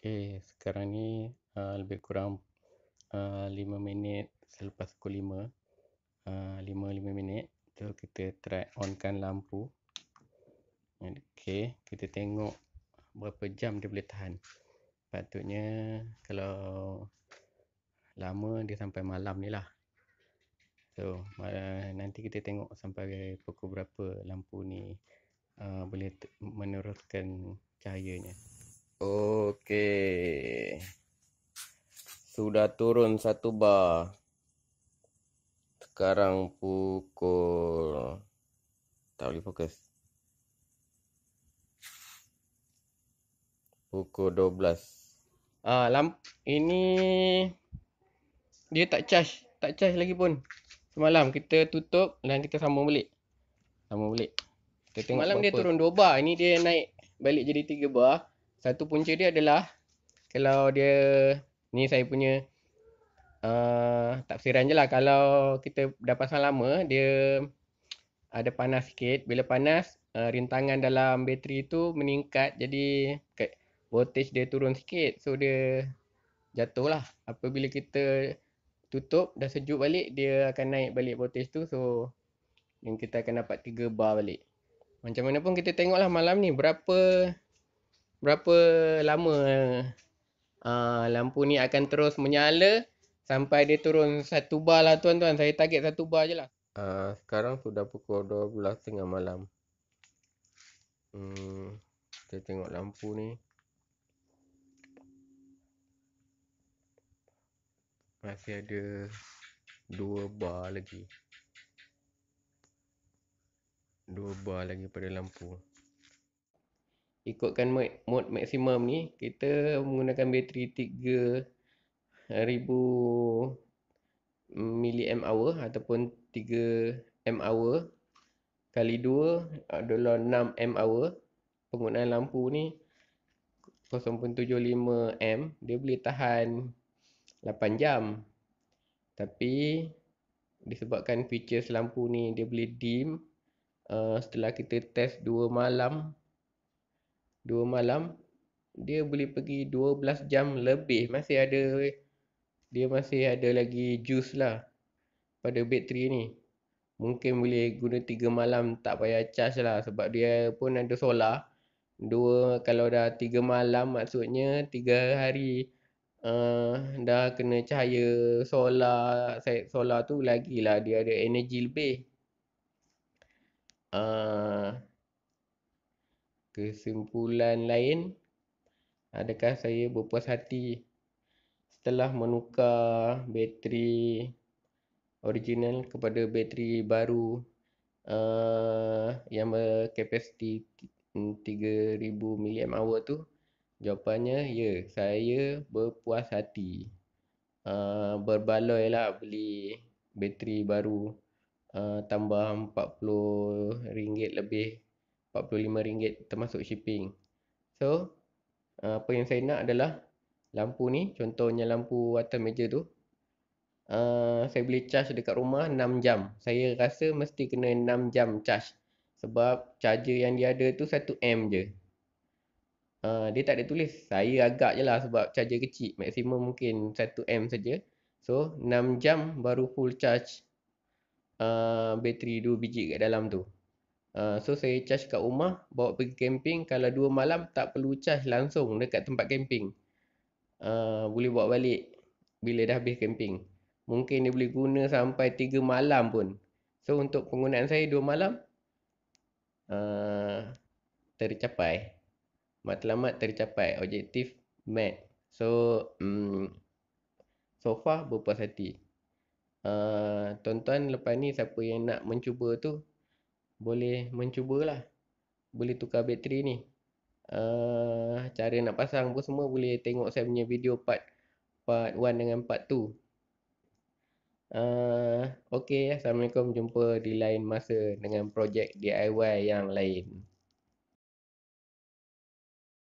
Okey, sekarang ni uh, lebih kurang uh, ah, 5 minit selepas pukul 5. Uh, 5 5 minit tu kita try onkan lampu. Okey, kita tengok berapa jam dia boleh tahan. Patutnya kalau lama dia sampai malam ni lah. So, nanti kita tengok sampai pukul berapa lampu ni uh, boleh t- meneruskan cahayanya. Oke. Sudah turun satu bar. Sekarang pukul. Tak boleh fokus. Pukul 12. Ah, lamp ini dia tak charge, tak charge lagi pun. Semalam kita tutup dan kita sambung balik. Sambung balik. Kita tengok malam dia turun 2 bar, ini dia naik balik jadi 3 bar satu punca dia adalah kalau dia ni saya punya uh, tafsiran je lah kalau kita dah pasang lama dia ada panas sikit bila panas uh, rintangan dalam bateri tu meningkat jadi ke, voltage dia turun sikit so dia jatuh lah apabila kita tutup dah sejuk balik dia akan naik balik voltage tu so yang kita akan dapat 3 bar balik macam mana pun kita tengok lah malam ni berapa berapa lama uh, lampu ni akan terus menyala sampai dia turun satu bar lah tuan-tuan. Saya target satu bar je lah. Uh, sekarang sudah pukul 12 tengah malam. Hmm, kita tengok lampu ni. Masih ada dua bar lagi. Dua bar lagi pada lampu ikutkan mode maksimum ni kita menggunakan bateri 3000 mAh ataupun 3 mAh kali 2 adalah 6 mAh penggunaan lampu ni 0.75 m dia boleh tahan 8 jam tapi disebabkan features lampu ni dia boleh dim uh, setelah kita test 2 malam dua malam dia boleh pergi 12 jam lebih masih ada dia masih ada lagi jus lah pada bateri ni mungkin boleh guna 3 malam tak payah charge lah sebab dia pun ada solar dua kalau dah 3 malam maksudnya 3 hari uh, dah kena cahaya solar solar tu lagilah dia ada energy lebih uh, kesimpulan lain adakah saya berpuas hati setelah menukar bateri original kepada bateri baru uh, yang berkapasiti 3000 mAh tu jawapannya ya saya berpuas hati uh, berbaloi lah beli bateri baru uh, tambah RM40 lebih RM45 termasuk shipping. So, uh, apa yang saya nak adalah lampu ni, contohnya lampu atas meja tu. Uh, saya boleh charge dekat rumah 6 jam. Saya rasa mesti kena 6 jam charge. Sebab charger yang dia ada tu 1M je. Uh, dia tak ada tulis. Saya agak je lah sebab charger kecil. Maksimum mungkin 1M saja. So, 6 jam baru full charge uh, bateri 2 biji kat dalam tu. Uh, so saya charge kat rumah bawa pergi camping kalau dua malam tak perlu charge langsung dekat tempat camping uh, boleh bawa balik bila dah habis camping mungkin dia boleh guna sampai tiga malam pun so untuk penggunaan saya dua malam uh, tercapai matlamat tercapai objektif met so um, so far berpuas hati uh, tuan-tuan lepas ni siapa yang nak mencuba tu boleh mencuba lah, boleh tukar bateri ni uh, cara nak pasang pun semua boleh tengok saya punya video part part 1 dengan part 2 uh, ah, ok Assalamualaikum jumpa di lain masa dengan projek DIY yang lain